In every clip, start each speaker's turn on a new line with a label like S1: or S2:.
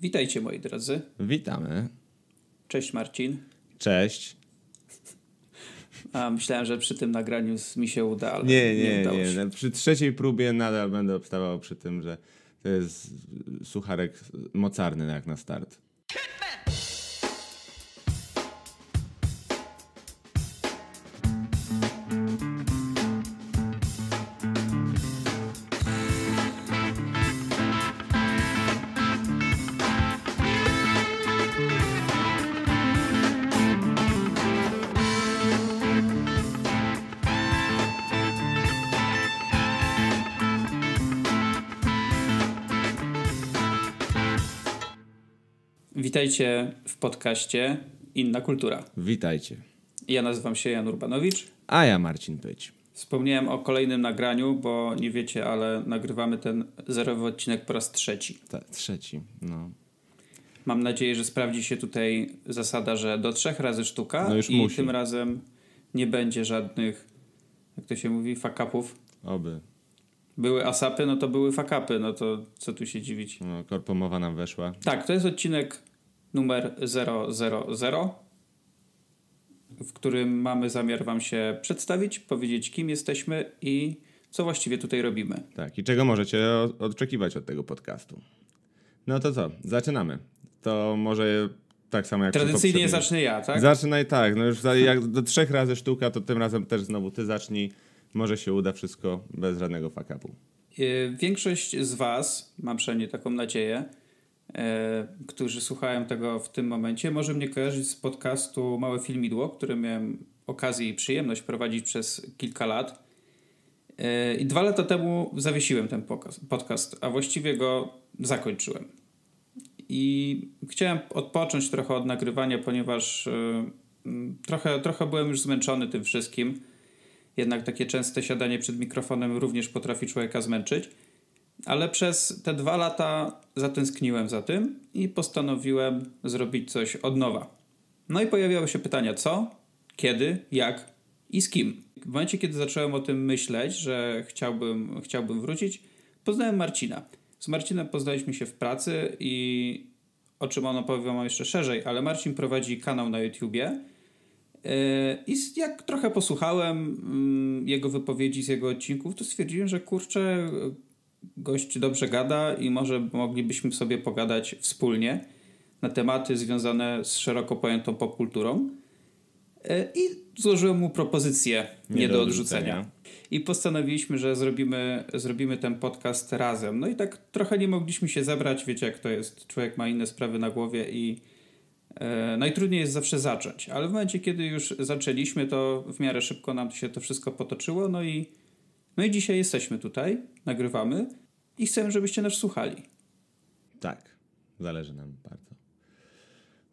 S1: Witajcie moi drodzy.
S2: Witamy.
S1: Cześć Marcin. Cześć. A myślałem, że przy tym nagraniu mi się uda, ale nie, nie, nie, udało nie.
S2: Przy trzeciej próbie nadal będę obstawał przy tym, że to jest sucharek mocarny jak na start.
S1: Witajcie w podcaście Inna Kultura. Witajcie. Ja nazywam się Jan Urbanowicz.
S2: A ja Marcin Pyć.
S1: Wspomniałem o kolejnym nagraniu, bo nie wiecie, ale nagrywamy ten zerowy odcinek po raz trzeci.
S2: Ta, trzeci, no.
S1: Mam nadzieję, że sprawdzi się tutaj zasada, że do trzech razy sztuka no już i musi. tym razem nie będzie żadnych, jak to się mówi, fakapów. Oby. Były asapy, no to były fakapy, no to co tu się dziwić. No, korpomowa nam weszła. Tak, to jest odcinek numer 000, w którym mamy zamiar Wam się przedstawić, powiedzieć, kim jesteśmy i co właściwie tutaj robimy.
S2: Tak, i czego możecie oczekiwać od tego podcastu. No to co, zaczynamy. To może tak samo jak Tradycyjnie zacznę ja, tak? Zaczynaj tak. No już jak do trzech razy sztuka, to tym razem też znowu ty zacznij. Może się uda wszystko bez żadnego fakapu.
S1: Yy, większość z Was, mam przynajmniej taką nadzieję, E, którzy słuchają tego w tym momencie, może mnie kojarzyć z podcastu Małe Filmidło, który miałem okazję i przyjemność prowadzić przez kilka lat. E, I dwa lata temu zawiesiłem ten podcast, a właściwie go zakończyłem. I chciałem odpocząć trochę od nagrywania, ponieważ e, trochę, trochę byłem już zmęczony tym wszystkim. Jednak takie częste siadanie przed mikrofonem również potrafi człowieka zmęczyć ale przez te dwa lata zatęskniłem za tym i postanowiłem zrobić coś od nowa. No i pojawiały się pytania co, kiedy, jak i z kim. W momencie, kiedy zacząłem o tym myśleć, że chciałbym, chciałbym wrócić, poznałem Marcina. Z Marcinem poznaliśmy się w pracy i o czym on opowie jeszcze szerzej, ale Marcin prowadzi kanał na YouTubie. Yy, I jak trochę posłuchałem mm, jego wypowiedzi z jego odcinków, to stwierdziłem, że kurczę, gość dobrze gada i może moglibyśmy sobie pogadać wspólnie na tematy związane z szeroko pojętą popkulturą. E, I złożyłem mu propozycję nie, nie do odrzucenia. odrzucenia. I postanowiliśmy, że zrobimy, zrobimy ten podcast razem. No i tak trochę nie mogliśmy się zebrać, wiecie jak to jest. Człowiek ma inne sprawy na głowie i e, najtrudniej jest zawsze zacząć. Ale w momencie, kiedy już zaczęliśmy, to w miarę szybko nam się to wszystko potoczyło. No i no i dzisiaj jesteśmy tutaj, nagrywamy i chcemy, żebyście nas słuchali. Tak, zależy
S2: nam bardzo.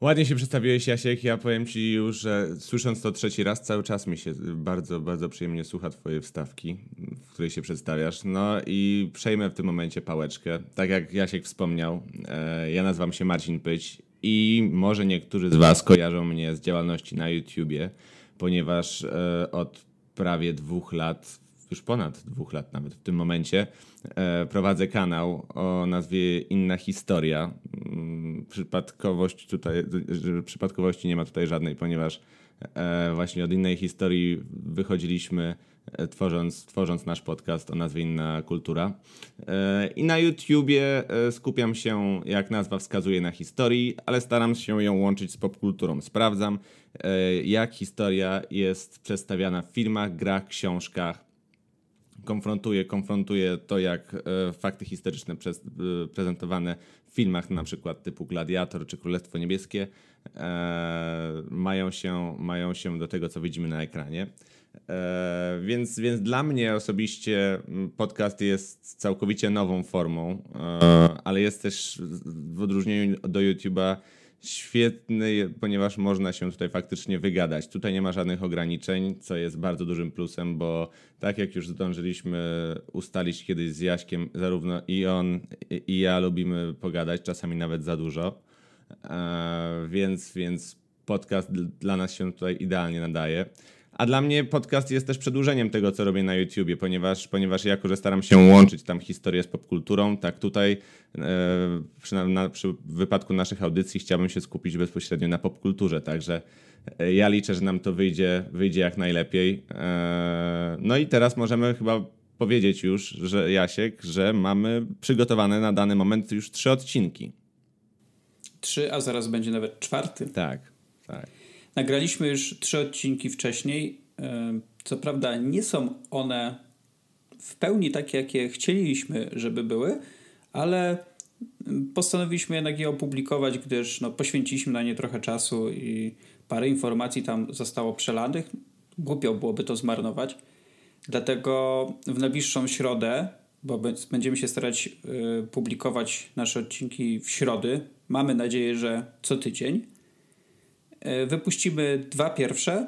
S2: Ładnie się przedstawiłeś, Jasiek. Ja powiem ci już, że słysząc to trzeci raz, cały czas mi się bardzo, bardzo przyjemnie słucha twoje wstawki, w której się przedstawiasz. No i przejmę w tym momencie pałeczkę. Tak jak Jasiek wspomniał, e, ja nazywam się Marcin Pyć i może niektórzy z was kojarzą mnie z działalności na YouTubie, ponieważ e, od prawie dwóch lat już ponad dwóch lat nawet w tym momencie, e, prowadzę kanał o nazwie Inna Historia. Mm, przypadkowość tutaj, przypadkowości nie ma tutaj żadnej, ponieważ e, właśnie od innej historii wychodziliśmy, e, tworząc, tworząc nasz podcast o nazwie Inna Kultura. I na YouTubie skupiam się, jak nazwa wskazuje, na historii, ale staram się ją łączyć z popkulturą. Sprawdzam, jak historia jest przedstawiana w filmach, grach, książkach konfrontuje, konfrontuje to, jak e, fakty historyczne e, prezentowane w filmach na przykład typu Gladiator czy Królestwo Niebieskie e, mają, się, mają się do tego, co widzimy na ekranie. E, więc, więc dla mnie osobiście podcast jest całkowicie nową formą, e, ale jest też w odróżnieniu do YouTube'a świetny, ponieważ można się tutaj faktycznie wygadać. Tutaj nie ma żadnych ograniczeń, co jest bardzo dużym plusem, bo tak jak już zdążyliśmy ustalić kiedyś z Jaśkiem, zarówno i on, i ja lubimy pogadać, czasami nawet za dużo. E, więc, więc podcast dla nas się tutaj idealnie nadaje. A dla mnie podcast jest też przedłużeniem tego, co robię na YouTubie, ponieważ, ponieważ jako, że staram się łączyć tam historię z popkulturą, tak tutaj e, przy, na, przy wypadku naszych audycji chciałbym się skupić bezpośrednio na popkulturze, także e, ja liczę, że nam to wyjdzie, wyjdzie jak najlepiej. E, no i teraz możemy chyba powiedzieć już, że Jasiek, że mamy przygotowane na dany moment już trzy odcinki.
S1: Trzy, a zaraz będzie nawet czwarty. Tak, tak. Nagraliśmy już trzy odcinki wcześniej. E, co prawda nie są one w pełni takie, jakie chcieliśmy, żeby były, ale postanowiliśmy jednak je opublikować, gdyż no, poświęciliśmy na nie trochę czasu i parę informacji tam zostało przelanych. Głupio byłoby to zmarnować. Dlatego w najbliższą środę, bo będziemy się starać e, publikować nasze odcinki w środę, mamy nadzieję, że co tydzień, E, wypuścimy dwa pierwsze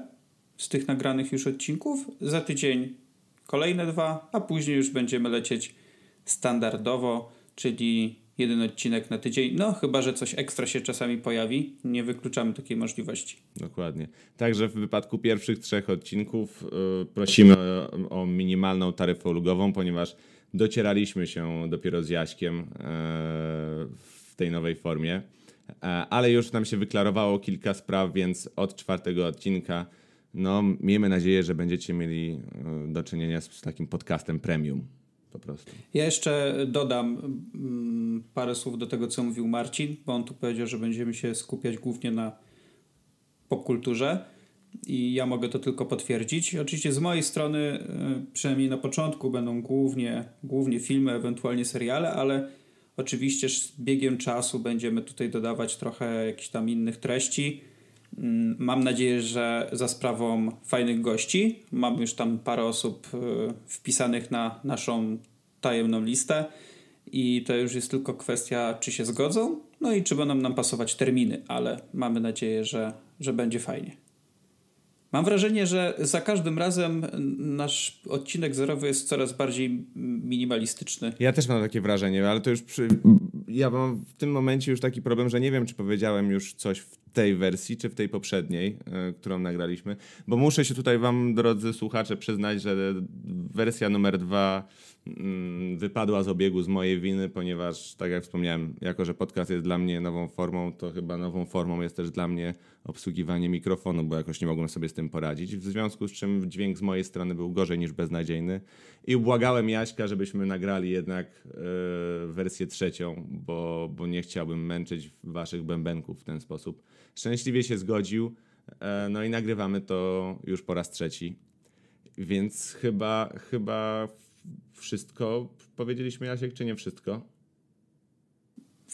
S1: z tych nagranych już odcinków. Za tydzień kolejne dwa, a później już będziemy lecieć standardowo, czyli jeden odcinek na tydzień. No, chyba że coś ekstra się czasami pojawi, nie wykluczamy takiej możliwości.
S2: Dokładnie. Także w wypadku pierwszych trzech odcinków yy, prosimy o, o minimalną taryfę ulgową, ponieważ docieraliśmy się dopiero z Jaśkiem yy, w tej nowej formie. E, ale już nam się wyklarowało kilka spraw, więc od czwartego odcinka no miejmy nadzieję, że będziecie mieli e, do czynienia z takim podcastem premium po prostu.
S1: Ja jeszcze dodam mm, parę słów do tego, co mówił Marcin, bo on tu powiedział, że będziemy się skupiać głównie na popkulturze i ja mogę to tylko potwierdzić. Oczywiście z mojej strony, e, przynajmniej na początku, będą głównie, głównie filmy, ewentualnie seriale, ale Oczywiście z biegiem czasu będziemy tutaj dodawać trochę jakichś tam innych treści. Mm, mam nadzieję, że za sprawą fajnych gości. Mam już tam parę osób y, wpisanych na naszą tajemną listę i to już jest tylko kwestia, czy się zgodzą, no i czy będą nam pasować terminy, ale mamy nadzieję, że, że będzie fajnie. Mam wrażenie, że za każdym razem nasz odcinek zerowy jest coraz bardziej minimalistyczny.
S2: Ja też mam takie wrażenie, ale to już przy... ja mam w tym momencie już taki problem, że nie wiem, czy powiedziałem już coś w tej wersji, czy w tej poprzedniej, e, którą nagraliśmy. Bo muszę się tutaj wam, drodzy słuchacze, przyznać, że wersja numer dwa mm, wypadła z obiegu z mojej winy, ponieważ, tak jak wspomniałem, jako że podcast jest dla mnie nową formą, to chyba nową formą jest też dla mnie obsługiwanie mikrofonu, bo jakoś nie mogłem sobie z tym poradzić. W związku z czym dźwięk z mojej strony był gorzej niż beznadziejny i błagałem Jaśka, żebyśmy nagrali jednak yy, wersję trzecią, bo, bo nie chciałbym męczyć waszych bębenków w ten sposób. Szczęśliwie się zgodził, e, no i nagrywamy to już po raz trzeci. Więc chyba, chyba wszystko powiedzieliśmy, Jasiek, czy nie wszystko?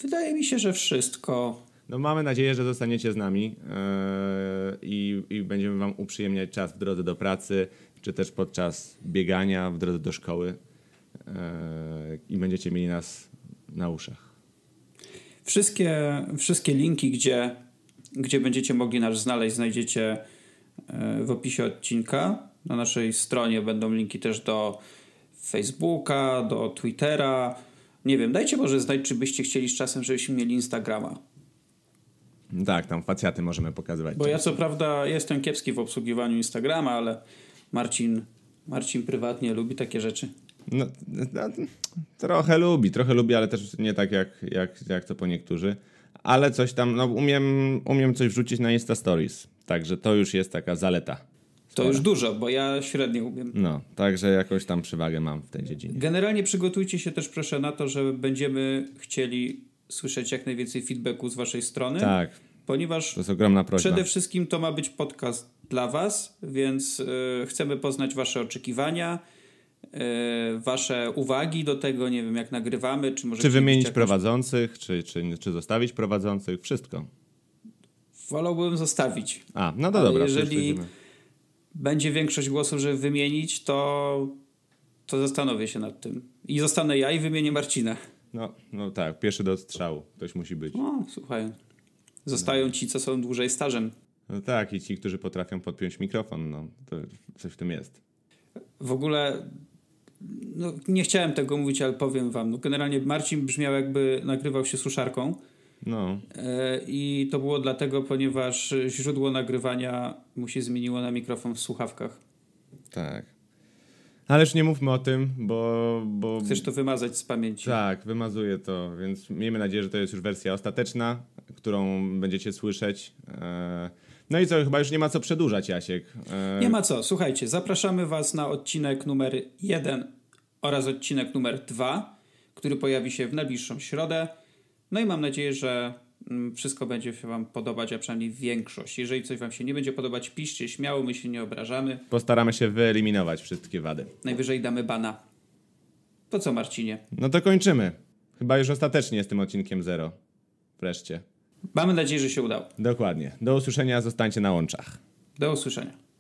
S2: Wydaje mi się, że wszystko. No mamy nadzieję, że zostaniecie z nami yy, i, będziemy wam uprzyjemniać czas w drodze do pracy, czy też podczas biegania w drodze do szkoły yy, i będziecie mieli nas na uszach.
S1: Wszystkie, wszystkie linki, gdzie gdzie będziecie mogli nas znaleźć, znajdziecie e, w opisie odcinka. Na naszej stronie będą linki też do Facebooka, do Twittera. Nie wiem, dajcie może znać, czy byście chcieli z czasem, żebyśmy mieli Instagrama.
S2: Tak, tam facjaty możemy pokazywać. Bo ja co
S1: prawda jestem kiepski w obsługiwaniu Instagrama, ale Marcin, Marcin prywatnie lubi takie rzeczy.
S2: No, no, trochę lubi, trochę lubi, ale też nie tak jak, jak, jak to po niektórzy ale coś tam, no umiem, umiem coś wrzucić na Insta Stories, także to już jest taka zaleta. To już dużo,
S1: bo ja średnio umiem.
S2: No, także jakoś tam przewagę mam w tej dziedzinie.
S1: Generalnie przygotujcie się też proszę na to, że będziemy chcieli słyszeć jak najwięcej feedbacku z waszej strony. Tak. Ponieważ to jest ogromna prośba. przede wszystkim to ma być podcast dla was, więc yy, chcemy poznać wasze oczekiwania E, wasze uwagi do tego, nie wiem jak nagrywamy, czy może... Czy wymienić jakąś...
S2: prowadzących, czy, czy, czy zostawić prowadzących, wszystko.
S1: Wolałbym zostawić.
S2: A, no to dobra. Jeżeli
S1: będzie większość głosów, żeby wymienić, to, to zastanowię się nad tym. I zostanę ja i wymienię Marcina.
S2: No, no tak, pierwszy do strzału. Ktoś musi być. No, słuchaj.
S1: Zostają ci, co są dłużej stażem.
S2: No tak, i ci, którzy potrafią podpiąć mikrofon, no to coś w tym jest.
S1: W ogóle no, nie chciałem tego mówić, ale powiem wam. No, generalnie Marcin brzmiał jakby nagrywał się suszarką. No. E, I to było dlatego, ponieważ źródło nagrywania mu się zmieniło na mikrofon w słuchawkach.
S2: Tak. Ależ nie mówmy o tym, bo, bo. Chcesz to wymazać z pamięci. Tak, wymazuję to, więc miejmy nadzieję, że to jest już wersja ostateczna,
S1: którą będziecie słyszeć. Eee no i co, chyba już nie ma co przedłużać, Jasiek. E, nie ma co. Słuchajcie, zapraszamy Was na odcinek numer 1 oraz odcinek numer 2, który pojawi się w najbliższą środę. No i mam nadzieję, że mm, wszystko będzie się Wam podobać, a przynajmniej większość. Jeżeli coś Wam się nie będzie podobać, piszcie śmiało, my się nie obrażamy.
S2: Postaramy się wyeliminować wszystkie wady.
S1: Najwyżej damy bana. To co, Marcinie?
S2: No to kończymy. Chyba już ostatecznie z tym odcinkiem zero. Wreszcie. Mamy nadzieję, że się udało. Dokładnie. Do usłyszenia, zostańcie na łączach.
S1: Do usłyszenia.